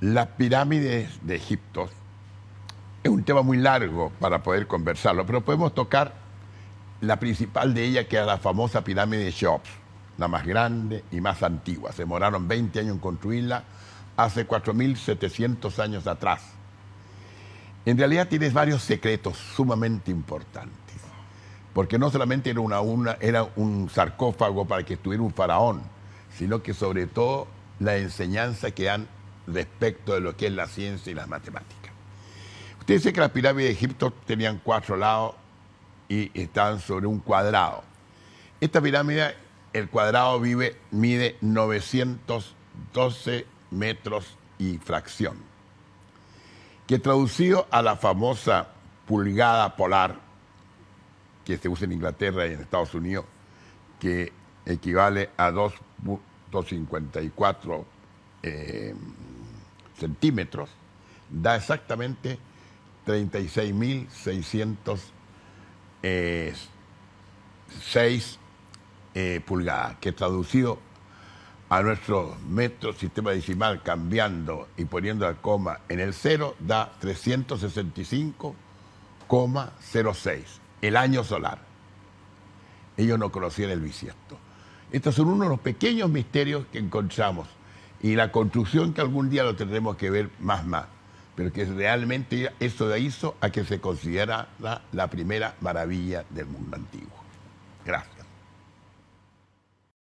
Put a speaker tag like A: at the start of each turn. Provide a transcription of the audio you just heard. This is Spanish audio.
A: Las pirámides de Egipto es un tema muy largo para poder conversarlo, pero podemos tocar la principal de ellas que era la famosa pirámide de Cheops, la más grande y más antigua. Se demoraron 20 años en construirla, hace 4.700 años atrás. En realidad tienes varios secretos sumamente importantes, porque no solamente era, una, una, era un sarcófago para que estuviera un faraón, sino que sobre todo la enseñanza que han respecto de lo que es la ciencia y las matemáticas. Usted dice que las pirámides de Egipto tenían cuatro lados y estaban sobre un cuadrado. Esta pirámide, el cuadrado vive, mide 912 metros y fracción, que traducido a la famosa pulgada polar que se usa en Inglaterra y en Estados Unidos, que equivale a 2.54 eh, centímetros, da exactamente 36.606 eh, eh, pulgadas, que traducido a nuestro metro sistema decimal cambiando y poniendo la coma en el cero da 365,06, el año solar. Ellos no conocían el bisiesto. Estos son uno de los pequeños misterios que encontramos y la construcción que algún día lo tendremos que ver más más, pero que realmente eso da hizo a que se considerara la primera maravilla del mundo antiguo. Gracias.